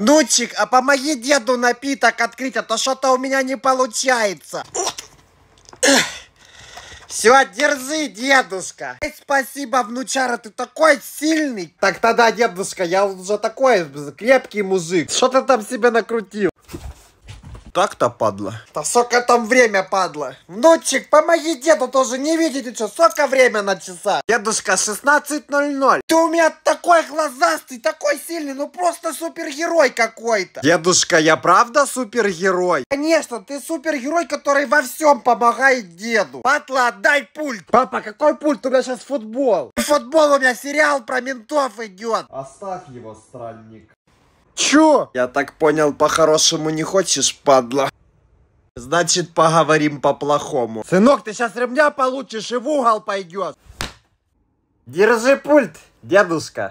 Нучик, а помоги деду напиток открыть, а то что-то у меня не получается. Все, держи, дедушка. Спасибо, внучара, ты такой сильный. Так тогда, дедушка, я уже такой крепкий мужик. Что ты там себе накрутил? так-то, падла. Да сколько там время, падла? Внучек, помоги деду, тоже не видите что, сколько время на часах? Дедушка, 16.00. Ты у меня такой глазастый, такой сильный, ну просто супергерой какой-то. Дедушка, я правда супергерой? Конечно, ты супергерой, который во всем помогает деду. Падла, отдай пульт. Папа, какой пульт? У меня сейчас футбол. Футбол у меня сериал про ментов идет. Оставь его, странник. Чё? Я так понял, по-хорошему не хочешь, падла. Значит, поговорим по-плохому. Сынок, ты сейчас ремня получишь и в угол пойдешь. Держи пульт, дедушка.